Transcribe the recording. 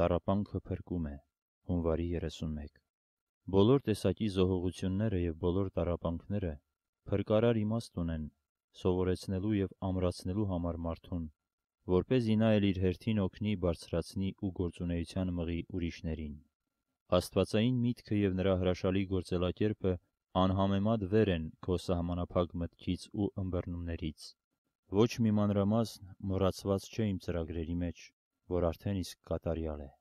Տարապանքը փրկում է։ Հունվարի 31։ Բոլոր տեսակի զոհողությունները եւ բոլոր տարապանքները փրկարար իմաստ ունեն սովորեցնելու եւ ամրացնելու համար մարդուն, որ เป զի նա էլ իր հերթին օգնի բարձրացնի ու գործունեության մղի ուրիշներին։ Աստվածային միտքը եւ նրա հրաշալի գործելակերպը անհամեմատ վեր են քո սահմանափակ մտքից ու ըմբռնումներից։ Ոչ մի մանրամասն մոռացված չէ իմ ծրագրերի մեջ, որ արդեն իսկ կատարյալ է։